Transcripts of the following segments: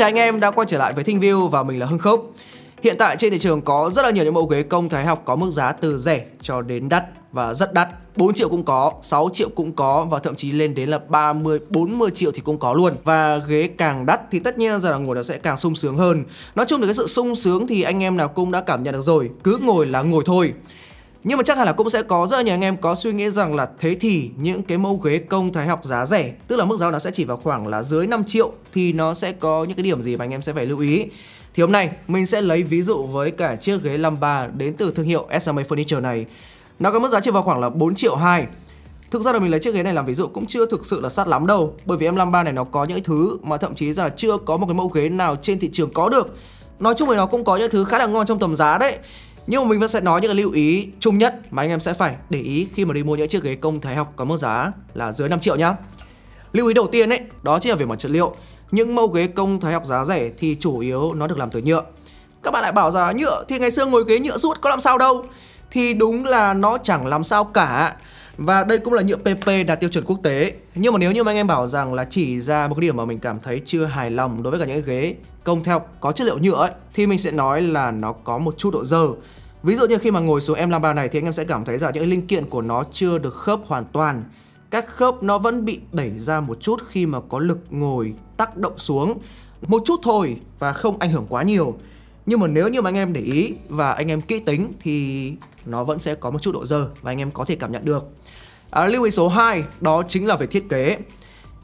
chào anh em đã quay trở lại với Thinh View và mình là Hưng Khốc Hiện tại trên thị trường có rất là nhiều những mẫu ghế công thái học có mức giá từ rẻ cho đến đắt và rất đắt 4 triệu cũng có, 6 triệu cũng có và thậm chí lên đến là 30, 40 triệu thì cũng có luôn Và ghế càng đắt thì tất nhiên rằng là ngồi nó sẽ càng sung sướng hơn Nói chung thì cái sự sung sướng thì anh em nào cũng đã cảm nhận được rồi Cứ ngồi là ngồi thôi nhưng mà chắc hẳn là cũng sẽ có rất là nhiều anh em có suy nghĩ rằng là thế thì những cái mẫu ghế công thái học giá rẻ, tức là mức giá nó sẽ chỉ vào khoảng là dưới 5 triệu thì nó sẽ có những cái điểm gì mà anh em sẽ phải lưu ý. Thì hôm nay mình sẽ lấy ví dụ với cả chiếc ghế Lam đến từ thương hiệu SMA Furniture này. Nó có mức giá chỉ vào khoảng là 4 triệu 2 Thực ra là mình lấy chiếc ghế này làm ví dụ cũng chưa thực sự là sát lắm đâu Bởi vì em 53 này nó có những thứ mà thậm chí ra là chưa có một cái mẫu ghế nào trên thị trường có được Nói chung thì nó cũng có những thứ khá là ngon trong tầm giá đấy nhưng mà mình vẫn sẽ nói những cái lưu ý chung nhất mà anh em sẽ phải để ý khi mà đi mua những chiếc ghế công thái học có mức giá là dưới 5 triệu nhá. Lưu ý đầu tiên ấy, đó chính là về mặt chất liệu. Những mẫu ghế công thái học giá rẻ thì chủ yếu nó được làm từ nhựa. Các bạn lại bảo rằng nhựa thì ngày xưa ngồi ghế nhựa suốt có làm sao đâu. Thì đúng là nó chẳng làm sao cả. Và đây cũng là nhựa PP đạt tiêu chuẩn quốc tế Nhưng mà nếu như mà anh em bảo rằng là chỉ ra một cái điểm mà mình cảm thấy chưa hài lòng đối với cả những cái ghế công theo có chất liệu nhựa ấy thì mình sẽ nói là nó có một chút độ dơ. Ví dụ như khi mà ngồi xuống em làm bàn này thì anh em sẽ cảm thấy rằng những linh kiện của nó chưa được khớp hoàn toàn. Các khớp nó vẫn bị đẩy ra một chút khi mà có lực ngồi tác động xuống. Một chút thôi và không ảnh hưởng quá nhiều. Nhưng mà nếu như mà anh em để ý và anh em kỹ tính thì nó vẫn sẽ có một chút độ dơ và anh em có thể cảm nhận được. À, lưu ý số 2 đó chính là về thiết kế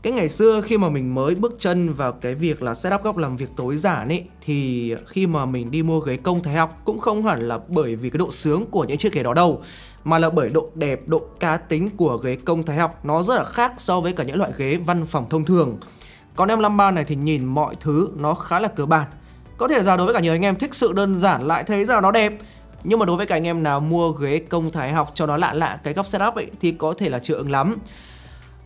cái ngày xưa khi mà mình mới bước chân vào cái việc là setup góc làm việc tối giản ấy thì khi mà mình đi mua ghế công thái học cũng không hẳn là bởi vì cái độ sướng của những chiếc ghế đó đâu mà là bởi độ đẹp, độ cá tính của ghế công thái học nó rất là khác so với cả những loại ghế văn phòng thông thường. Còn em 53 này thì nhìn mọi thứ nó khá là cơ bản. Có thể ra đối với cả nhiều anh em thích sự đơn giản lại thấy rằng nó đẹp nhưng mà đối với cả anh em nào mua ghế công thái học cho nó lạ lạ cái góc setup ấy thì có thể là chưa ứng lắm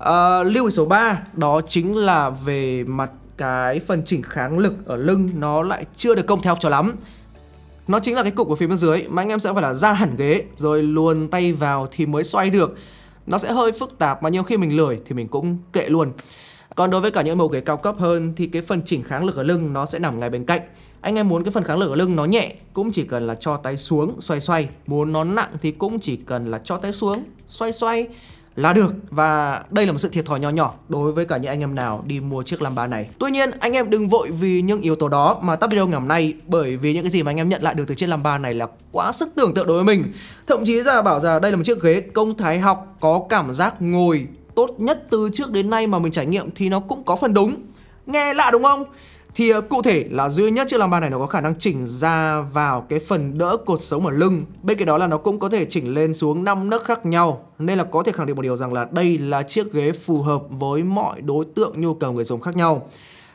uh, lưu ý số 3 đó chính là về mặt cái phần chỉnh kháng lực ở lưng nó lại chưa được công theo cho lắm nó chính là cái cục ở phía bên dưới mà anh em sẽ phải là ra hẳn ghế rồi luồn tay vào thì mới xoay được nó sẽ hơi phức tạp mà nhiều khi mình lười thì mình cũng kệ luôn còn đối với cả những mẫu ghế cao cấp hơn thì cái phần chỉnh kháng lực ở lưng nó sẽ nằm ngay bên cạnh anh em muốn cái phần kháng lực ở lưng nó nhẹ cũng chỉ cần là cho tay xuống xoay xoay muốn nó nặng thì cũng chỉ cần là cho tay xuống xoay xoay là được Và đây là một sự thiệt thòi nhỏ nhỏ đối với cả những anh em nào đi mua chiếc Lam 3 này Tuy nhiên anh em đừng vội vì những yếu tố đó mà tắt video ngày hôm nay Bởi vì những cái gì mà anh em nhận lại được từ chiếc Lam 3 này là quá sức tưởng tượng đối với mình Thậm chí là bảo rằng đây là một chiếc ghế công thái học có cảm giác ngồi tốt nhất từ trước đến nay mà mình trải nghiệm thì nó cũng có phần đúng Nghe lạ đúng không? Thì ờ, cụ thể là duy nhất chiếc lòng bàn này nó có khả năng chỉnh ra vào cái phần đỡ cột sống ở lưng Bên cạnh đó là nó cũng có thể chỉnh lên xuống 5 nấc khác nhau Nên là có thể khẳng định một điều rằng là đây là chiếc ghế phù hợp với mọi đối tượng nhu cầu người dùng khác nhau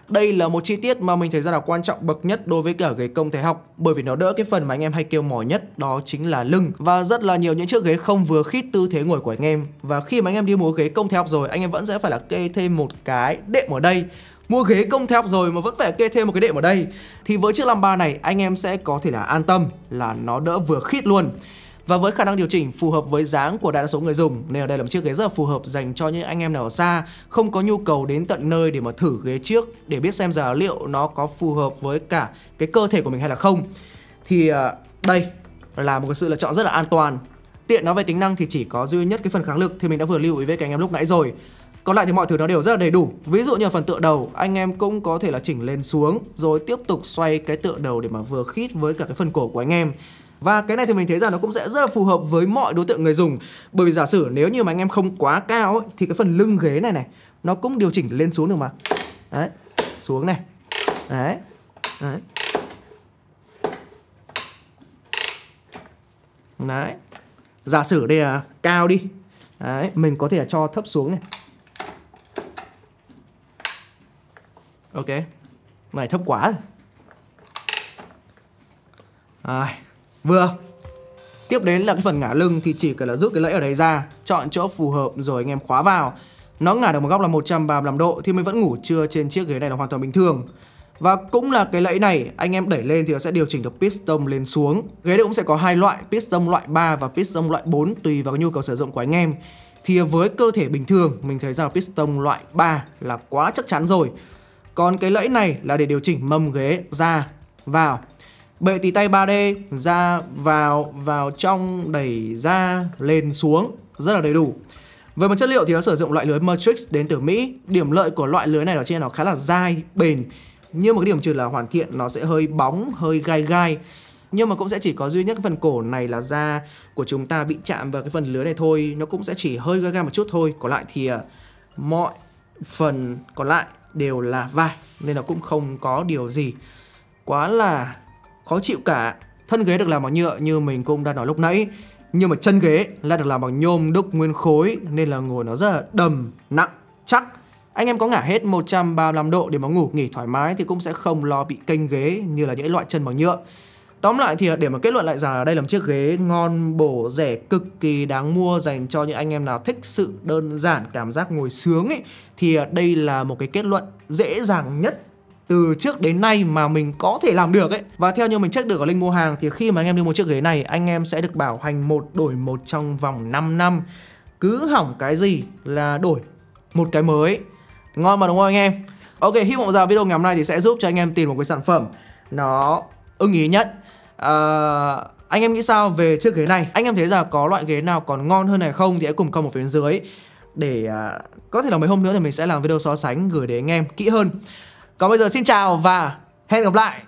đây là một chi tiết mà mình thấy ra là quan trọng bậc nhất đối với cả ghế công thể học bởi vì nó đỡ cái phần mà anh em hay kêu mỏi nhất đó chính là lưng và rất là nhiều những chiếc ghế không vừa khít tư thế ngồi của anh em và khi mà anh em đi mua ghế công thể học rồi anh em vẫn sẽ phải là kê thêm một cái đệm ở đây mua ghế công theo rồi mà vẫn phải kê thêm một cái đệm ở đây thì với chiếc Lamba này anh em sẽ có thể là an tâm là nó đỡ vừa khít luôn và với khả năng điều chỉnh phù hợp với dáng của đại đa số người dùng nên ở đây là một chiếc ghế rất là phù hợp dành cho những anh em nào ở xa không có nhu cầu đến tận nơi để mà thử ghế trước để biết xem là liệu nó có phù hợp với cả cái cơ thể của mình hay là không thì à, đây là một cái sự lựa chọn rất là an toàn tiện nó về tính năng thì chỉ có duy nhất cái phần kháng lực thì mình đã vừa lưu ý với các anh em lúc nãy rồi còn lại thì mọi thứ nó đều rất là đầy đủ Ví dụ như phần tựa đầu anh em cũng có thể là chỉnh lên xuống Rồi tiếp tục xoay cái tựa đầu để mà vừa khít với cả cái phần cổ của anh em và cái này thì mình thấy rằng nó cũng sẽ rất là phù hợp với mọi đối tượng người dùng Bởi vì giả sử nếu như mà anh em không quá cao ấy, Thì cái phần lưng ghế này này Nó cũng điều chỉnh lên xuống được mà Đấy, xuống này Đấy, đấy Đấy Giả sử đây là cao đi Đấy, mình có thể là cho thấp xuống này ok này thấp quá à, vừa tiếp đến là cái phần ngả lưng thì chỉ cần là rút cái lẫy ở đấy ra chọn chỗ phù hợp rồi anh em khóa vào nó ngả được một góc là 135 độ thì mình vẫn ngủ trưa trên chiếc ghế này là hoàn toàn bình thường và cũng là cái lẫy này anh em đẩy lên thì nó sẽ điều chỉnh được piston lên xuống Ghế này cũng sẽ có hai loại piston loại 3 và piston loại 4 tùy vào nhu cầu sử dụng của anh em Thì với cơ thể bình thường mình thấy rằng piston loại 3 là quá chắc chắn rồi còn cái lẫy này là để điều chỉnh mâm ghế ra vào. Bệ tì tay 3D ra vào vào trong đẩy ra lên xuống rất là đầy đủ. Về mặt chất liệu thì nó sử dụng loại lưới matrix đến từ Mỹ. Điểm lợi của loại lưới này đó chính là nó khá là dai, bền. Nhưng mà cái điểm trừ là hoàn thiện nó sẽ hơi bóng, hơi gai gai. Nhưng mà cũng sẽ chỉ có duy nhất cái phần cổ này là da của chúng ta bị chạm vào cái phần lưới này thôi. Nó cũng sẽ chỉ hơi gai gai một chút thôi. Còn lại thì à, mọi phần còn lại đều là vải nên là cũng không có điều gì quá là khó chịu cả. Thân ghế được làm bằng nhựa như mình cũng đã nói lúc nãy, nhưng mà chân ghế lại được làm bằng nhôm đúc nguyên khối nên là ngồi nó rất là đầm, nặng, chắc. Anh em có ngả hết 135 độ để mà ngủ nghỉ thoải mái thì cũng sẽ không lo bị kênh ghế như là những loại chân bằng nhựa. Tóm lại thì để mà kết luận lại rằng đây là một chiếc ghế ngon, bổ, rẻ, cực kỳ đáng mua dành cho những anh em nào thích sự đơn giản, cảm giác ngồi sướng ấy thì à, đây là một cái kết luận dễ dàng nhất từ trước đến nay mà mình có thể làm được ấy Và theo như mình check được ở link mua hàng thì khi mà anh em đi mua chiếc ghế này anh em sẽ được bảo hành một đổi một trong vòng 5 năm Cứ hỏng cái gì là đổi một cái mới Ngon mà đúng không anh em? Ok, hy vọng rằng video ngày hôm nay thì sẽ giúp cho anh em tìm một cái sản phẩm nó ưng ý nhất uh, anh em nghĩ sao về chiếc ghế này anh em thấy rằng có loại ghế nào còn ngon hơn này không thì hãy cùng comment ở phía dưới để uh, có thể là mấy hôm nữa thì mình sẽ làm video so sánh gửi đến anh em kỹ hơn còn bây giờ xin chào và hẹn gặp lại